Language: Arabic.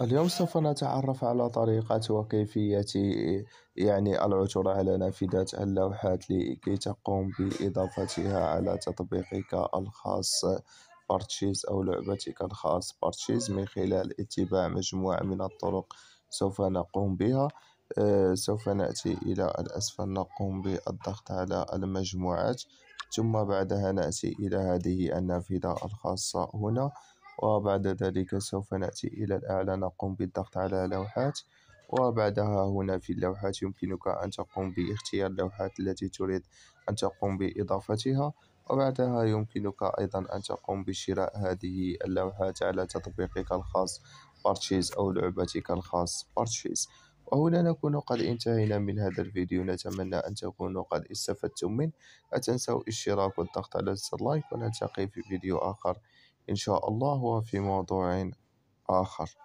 اليوم سوف نتعرف على طريقة وكيفية يعني العثور على نافذات اللوحات لكي تقوم بإضافتها على تطبيقك الخاص بارتشيز أو لعبتك الخاص بارتشيز من خلال اتباع مجموعة من الطرق سوف نقوم بها آه، سوف نأتي إلى الأسفل نقوم بالضغط على المجموعات ثم بعدها نأتي إلى هذه النافذة الخاصة هنا وبعد ذلك سوف نأتي إلى الأعلى نقوم بالضغط على لوحات وبعدها هنا في اللوحات يمكنك أن تقوم باختيار اللوحات التي تريد أن تقوم بإضافتها وبعدها يمكنك أيضا أن تقوم بشراء هذه اللوحات على تطبيقك الخاص بارتشيز أو لعبتك الخاص بارتشيز وهنا نكون قد انتهينا من هذا الفيديو نتمنى أن تكونوا قد استفدتم منه لا تنسوا الاشتراك والضغط على اللايك ونلتقي في فيديو آخر إن شاء الله وفي موضوع آخر